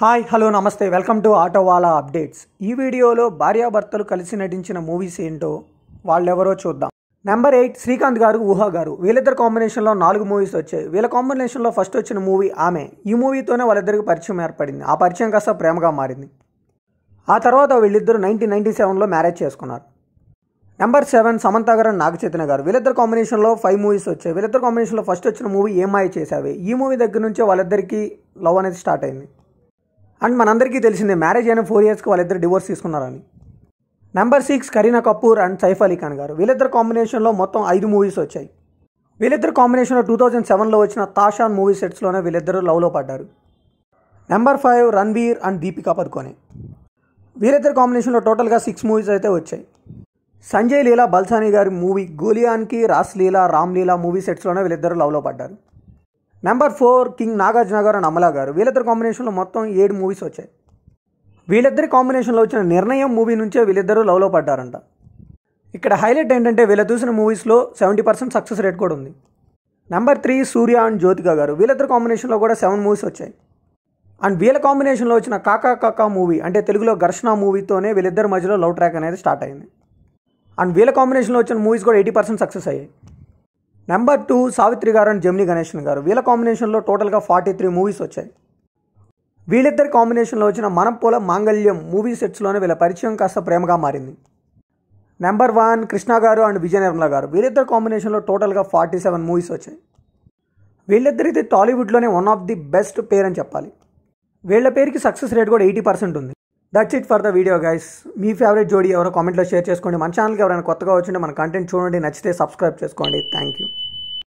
hi hello నమస్తే welcome to ఆటోవాలా updates ఈ వీడియోలో భార్యాభర్తలు కలిసి నటించిన మూవీస్ ఏంటో వాళ్ళెవరో చూద్దాం నెంబర్ ఎయిట్ శ్రీకాంత్ గారు ఊహా గారు వీళ్ళిద్దరు కాంబినేషన్లో నాలుగు మూవీస్ వచ్చాయి వీళ్ళ కాంబినేషన్లో ఫస్ట్ వచ్చిన మూవీ ఆమె ఈ మూవీతోనే వాళ్ళిద్దరికి పరిచయం ఏర్పడింది ఆ పరిచయం కాస్త ప్రేమగా మారింది ఆ తర్వాత వీళ్ళిద్దరూ నైన్టీన్ నైన్టీ సెవెన్లో మ్యారేజ్ చేసుకున్నారు నెంబర్ సెవెన్ సమంత గారు నాగ చైతన్య గారు వీళ్ళిద్దరు కాంబినేషన్లో ఫైవ్ మూవీస్ వచ్చాయి వీళ్ళిద్దరు కాంబినేషన్లో ఫస్ట్ వచ్చిన మూవీ ఏమాయి చేసావి ఈ మూవీ దగ్గర నుంచే వాళ్ళిద్దరికీ లవ్ అనేది స్టార్ట్ అయింది అండ్ మనందరికీ తెలిసిందే మ్యారేజ్ అయిన ఫోర్ ఇయర్స్కి వాళ్ళిద్దరు డివోర్స్ తీసుకున్నారని number six Kareena Kapoor and Saif Ali Khan గారు వీళ్ళిద్దరు కాంబినేషన్లో మొత్తం ఐదు మూవీస్ వచ్చాయి వీళ్ళిద్దరు కాంబినేషన్లో టూ థౌజండ్ సెవెన్లో వచ్చిన తాషాన్ మూవీ సెట్స్లోనే వీళ్ళిద్దరూ లవ్లో పడ్డారు number five Ranveer and Deepika Padukone వీరిద్దరు కాంబినేషన్లో టోటల్గా సిక్స్ మూవీస్ అయితే వచ్చాయి సంజయ్ లీలా బల్సానీ గారి మూవీ గోలియాన్కి రాస్ లీలా రామ్ లీలా మూవీ సెట్స్లోనే వీళ్ళిద్దరు లవ్లో పడ్డారు నెంబర్ ఫోర్ కింగ్ నాగార్జున గారు అండ్ అమలా గారు వీళ్ళిద్దరి కాంబినేషన్లో మొత్తం ఏడు మూవీస్ వచ్చాయి వీళ్ళిద్దరి కాంబినేషన్లో వచ్చిన నిర్ణయం మూవీ నుంచే వీళ్ళిద్దరూ లవ్లో పడ్డారంట ఇక్కడ హైలైట్ ఏంటంటే వీళ్ళ చూసిన మూవీస్లో సెవెంటీ పర్సెంట్ సక్సెస్ రేట్ కూడా ఉంది number three Suriya and Jyothika గారు వీళ్ళిద్దరు కాంబినేషన్లో కూడా సెవెన్ మూవీస్ వచ్చాయి అండ్ వీళ్ళ కాంబినేషన్లో వచ్చిన కాకా కాకా మూవీ అంటే తెలుగులో ఘర్షణ మూవీతోనే వీళ్ళిద్దరి మధ్యలో లవ్ ట్రాక్ అనేది స్టార్ట్ అయింది అండ్ వీళ్ళ కాంబినేషన్లో వచ్చిన మూవీస్ కూడా ఎయిటీ పర్సెంట్ సక్సెస్ అయ్యాయి నెంబర్ టూ సావిత్రి గారు అండ్ జమిని గణేషన్ గారు వీళ్ళ కాంబినేషన్లో టోటల్గా ఫార్టీ త్రీ మూవీస్ వచ్చాయి వీళ్ళిద్దరి కాంబినేషన్లో వచ్చిన మనపోల మాంగళ్యం మూవీ సెట్స్లోనే వీళ్ళ పరిచయం కాస్త ప్రేమగా మారింది నెంబర్ వన్ కృష్ణ గారు అండ్ విజయ నిర్మల గారు వీళ్ళిద్దరి కాంబినేషన్లో టోటల్గా ఫార్టీ సెవెన్ మూవీస్ వచ్చాయి వీళ్ళిద్దరిది టాలీవుడ్లోనే one of the best pair అని చెప్పాలి వీళ్ళ పేరుకి సక్సెస్ రేట్ కూడా ఎయిటీ పర్సెంట్ ఉంది that's it for the video guys మీ ఫేవరెట్ జోడీ ఎవరో కామెంట్లో షేర్ చేసుకోండి మన ఛానల్కి ఎవరైనా కొత్తగా వచ్చిన మన కంటెంట్ చూడండి నచ్చితే సబ్స్క్రైబ్ చేసుకోండి థ్యాంక్ యూ